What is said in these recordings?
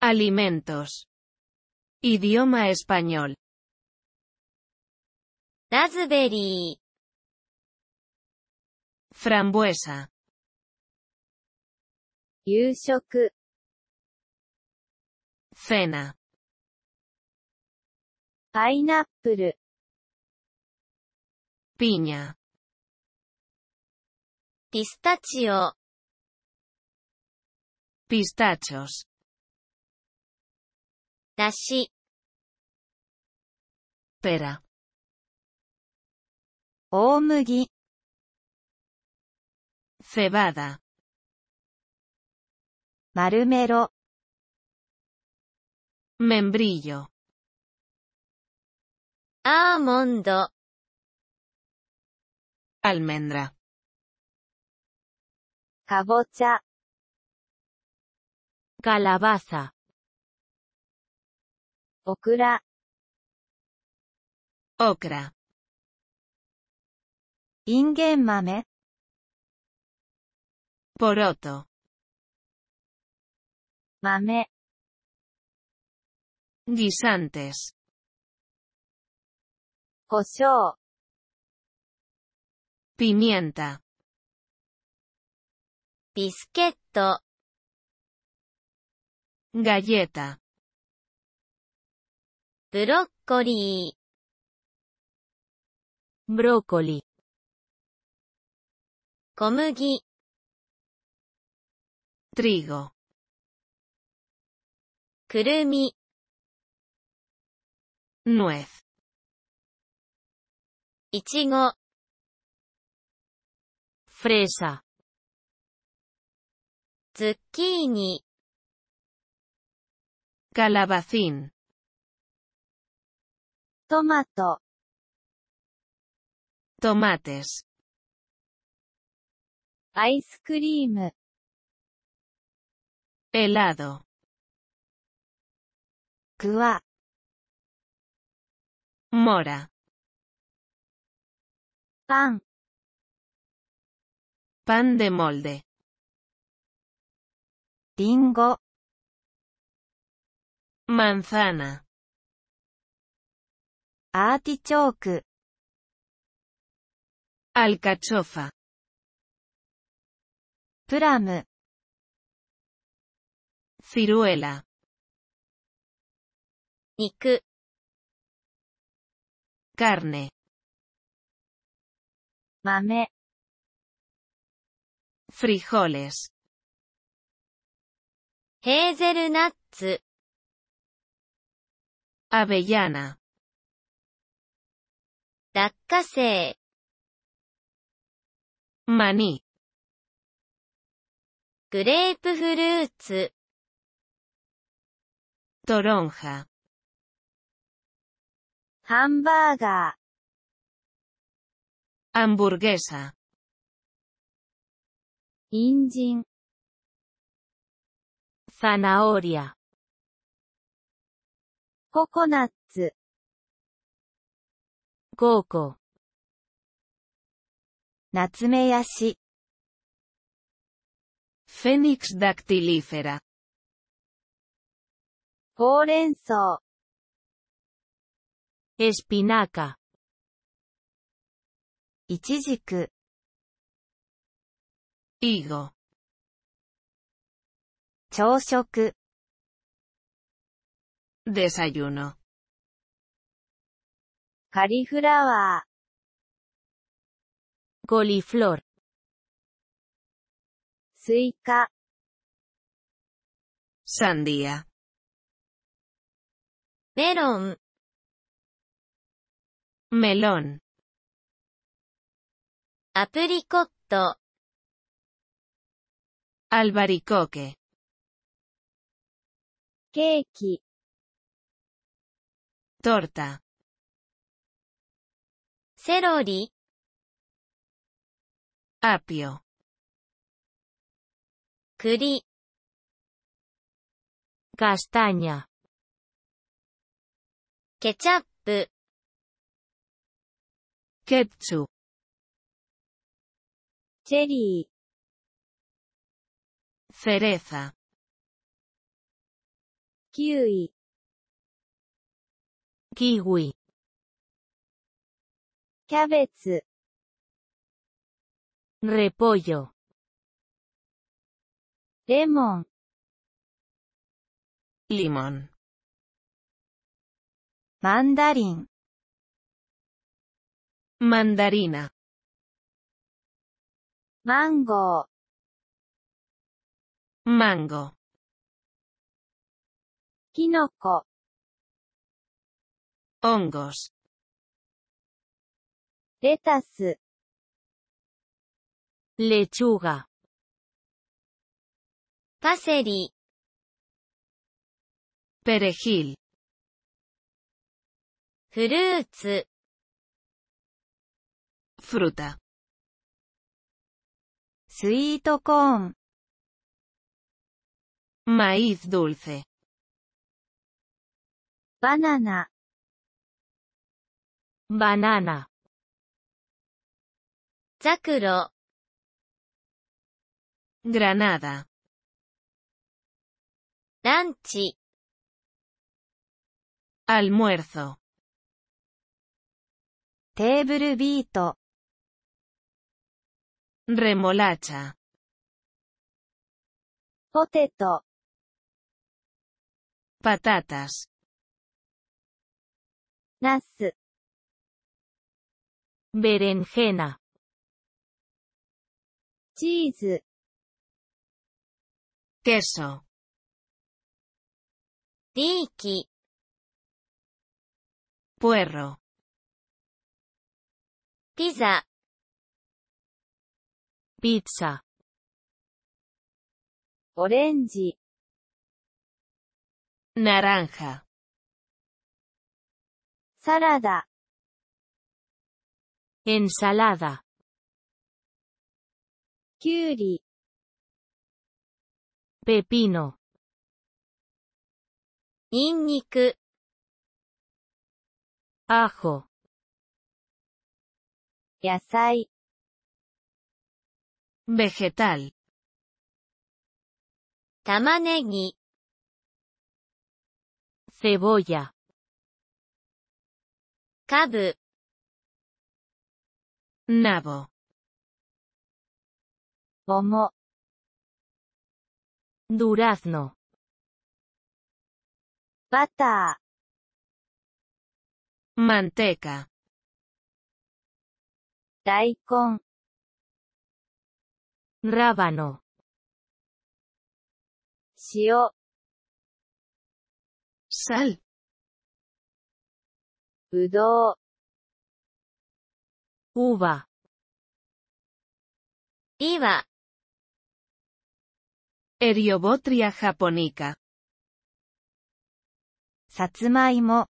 Alimentos. Idioma español. Frambuesa. Cena Pineapple. Piña. Pistachio. Pistachos. Dashi. Pera. Omugi. Cebada. Marumero. Membrillo. Almondo. Almendra. Cabocha. Calabaza. Okra Okra. Ingen mame. Poroto. Mame. Guisantes. Pimienta. ビスケット。ガレータ。ブロッコリー。ブロッコリー。小麦。トリゴ g o くるみ。nuez。いちご。f r e s Zucchini. Calabacín. Tomato. Tomates. Ice cream. Helado. Cua. Mora. Pan. Pan de molde. Tingo. Manzana. Artichoke. Alcachofa. Plum. Ciruela. Niku. Carne. Mame. Frijoles. ヘーゼルナッツ。アベヤナ。ラッカセイ。マニ。グレープフルーツ。トロンハ。ハンバーガー。ハンブルゲーサ。インジン。zanahoria ココナッツ coco ナツメヤシ Phoenix dactilífera ほうれん草 espinaca いちじく higo Desayuno. Cauliflower. Coliflor. Suika. Sandía. Melón. Melón. Apricot. Albaricoque. ケーキ。トルタ。セロリ。アピオ。栗。カスタニャ。ケチャップ。ケプチュ。チェリー。セレー e kiwi kiwi repollo lemon limón mandarín mandarina mango, mango キノコ hongos レタス lechuga パセリ perejil フルーツ fruta スイートコーン maíz dulce banana, banana, Granada. Lunch. Almuerzo. beat. Remolacha. Potato. Patatas. Nas. Berenjena. Cheese. Queso. Diki. Puerro. Pizza. Pizza. Orange. Naranja. Salada. Ensalada. Kiuri. Pepino. Inniku. Ajo. Yasai. Vegetal. Tamanegi. Cebolla. Nabo. Pomo. Durazno. Pata. Manteca. Daikon. Rábano. Sio. Sal. Udo. Uva. Iba. Eriobotria japonica. Satsumaimo.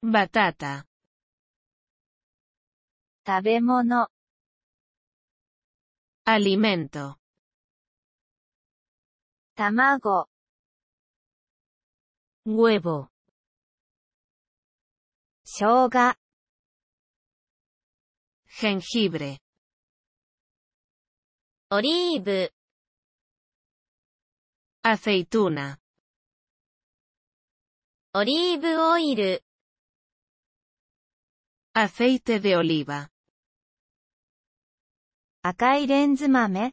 Batata. Tabemono. Alimento. Tamago. Huevo. 生姜 jengibre オリーブ aceituna オリーブオイル aceite de oliva 赤いレンズ豆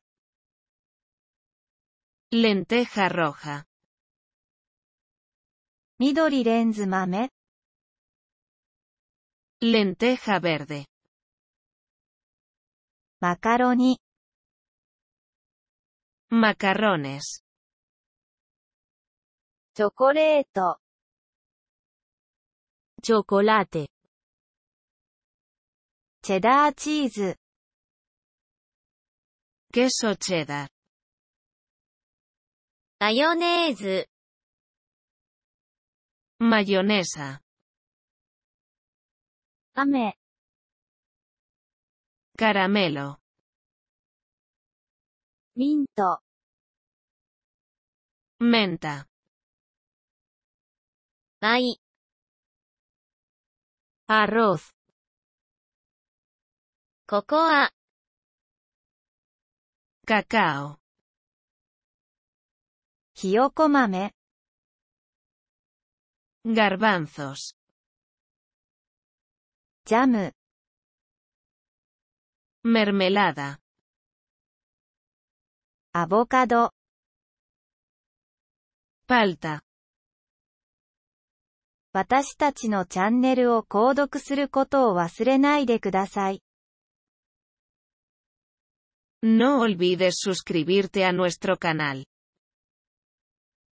lenteja roja 緑レンズ豆 lenteja verde, macaroni, macarrones, Chocolate. Chocolate. cheddar, cheese. Queso cheddar. Mayonesa. Ame. Caramelo. Minto. Menta. Mai. Arroz. Cocoa. Cacao. Hiyoko mame. Garbanzos. ジャム mermelada アボカド palta 私たちのチャンネルを購読することを忘れないでください。No olvides suscribirte a nuestro canal.